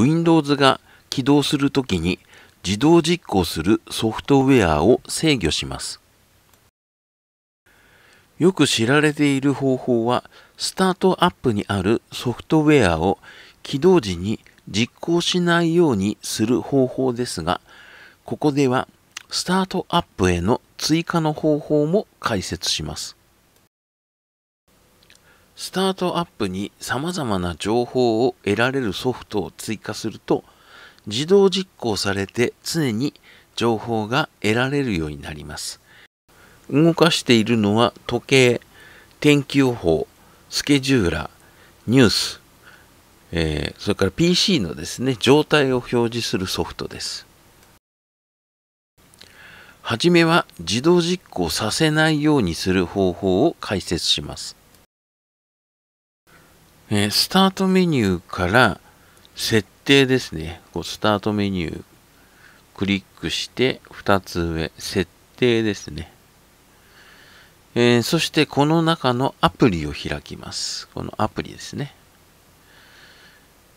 Windows が起動するときに自動実行するソフトウェアを制御します。よく知られている方法は、スタートアップにあるソフトウェアを起動時に実行しないようにする方法ですが、ここではスタートアップへの追加の方法も解説します。スタートアップに様々な情報を得られるソフトを追加すると、自動実行されて常に情報が得られるようになります。動かしているのは時計、天気予報、スケジューラー、ニュース、えー、それから PC のですね、状態を表示するソフトです。はじめは自動実行させないようにする方法を解説します。えー、スタートメニューから設定ですね。こうスタートメニュークリックして2つ上、設定ですね。えー、そしてこの中のアプリを開きます。このアプリですね。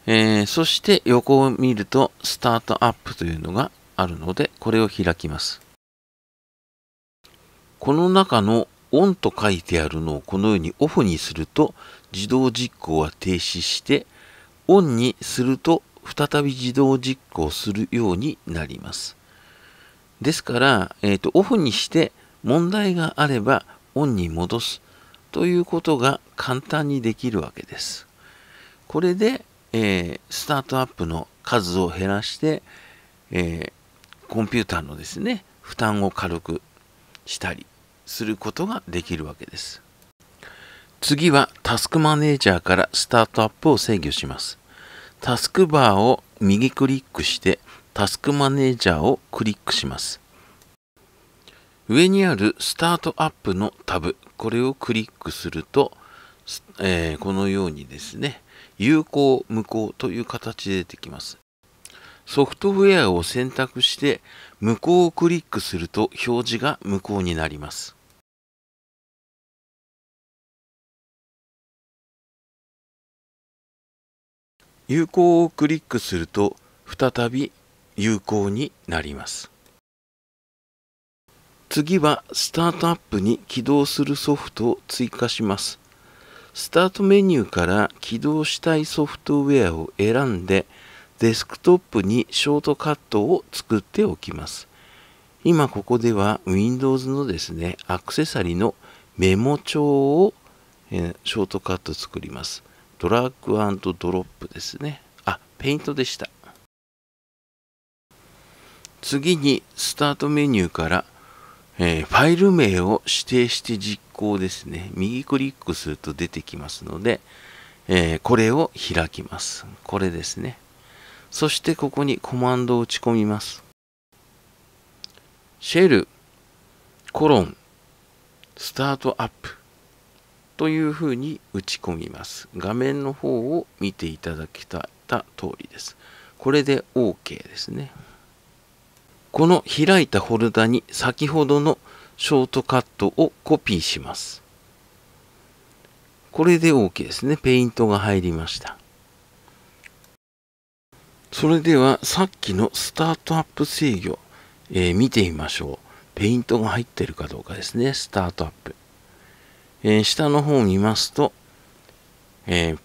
えー、そして横を見るとスタートアップというのがあるのでこれを開きます。この中のオンと書いてあるのをこのようにオフにすると自動実行は停止して、オンにすると再び自動実行するようになります。ですから、えーと、オフにして問題があればオンに戻すということが簡単にできるわけです。これで、えー、スタートアップの数を減らして、えー、コンピューターのですね負担を軽くしたりすることができるわけです。次はタスクマネージャーからスタートアップを制御します。タスクバーを右クリックしてタスクマネージャーをクリックします。上にあるスタートアップのタブ、これをクリックすると、えー、このようにですね、有効、無効という形で出てきます。ソフトウェアを選択して無効をクリックすると表示が無効になります。有効をクリックすると再び有効になります次はスタートアップに起動するソフトを追加しますスタートメニューから起動したいソフトウェアを選んでデスクトップにショートカットを作っておきます今ここでは Windows のですねアクセサリーのメモ帳をショートカット作りますドラッグドロップですね。あ、ペイントでした。次にスタートメニューから、えー、ファイル名を指定して実行ですね。右クリックすると出てきますので、えー、これを開きます。これですね。そしてここにコマンドを打ち込みます。シェル、コロン、スタートアップ。というふうに打ち込みます。画面の方を見ていただきた通りです。これで OK ですね。この開いたフォルダに先ほどのショートカットをコピーします。これで OK ですね。ペイントが入りました。それではさっきのスタートアップ制御、えー、見てみましょう。ペイントが入ってるかどうかですね。スタートアップ。えー、下の方を見ますと、えー、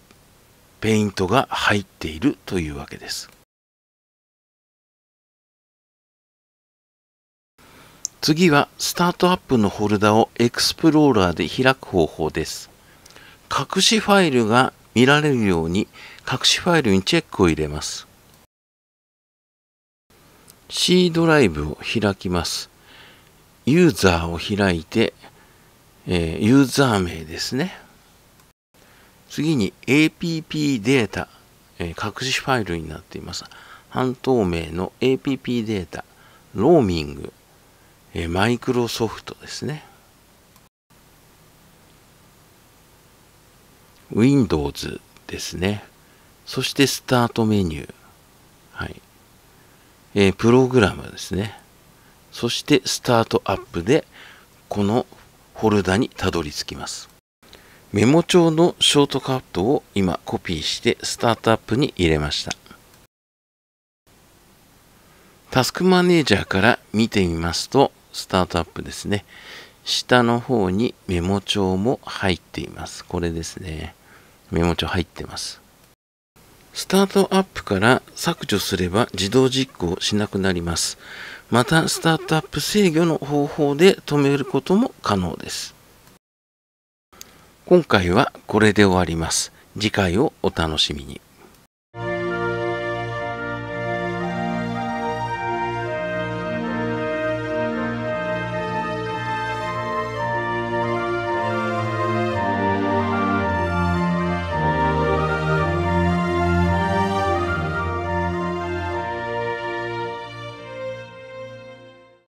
ペイントが入っているというわけです。次はスタートアップのフォルダをエクスプローラーで開く方法です。隠しファイルが見られるように隠しファイルにチェックを入れます。C ドライブを開きます。ユーザーを開いてえユーザー名ですね。次に app データ、え隠しファイルになっています。半透明の app データ、ローミング、えマイクロソフトですね。Windows ですね。そしてスタートメニュー。はい。えプログラムですね。そしてスタートアップで、このフォルダにたどり着きます。メモ帳のショートカットを今コピーしてスタートアップに入れました。タスクマネージャーから見てみますと、スタートアップですね。下の方にメモ帳も入っています。これですね。メモ帳入ってます。スタートアップから削除すれば自動実行しなくなります。また、スタートアップ制御の方法で止めることも可能です。今回はこれで終わります。次回をお楽しみに。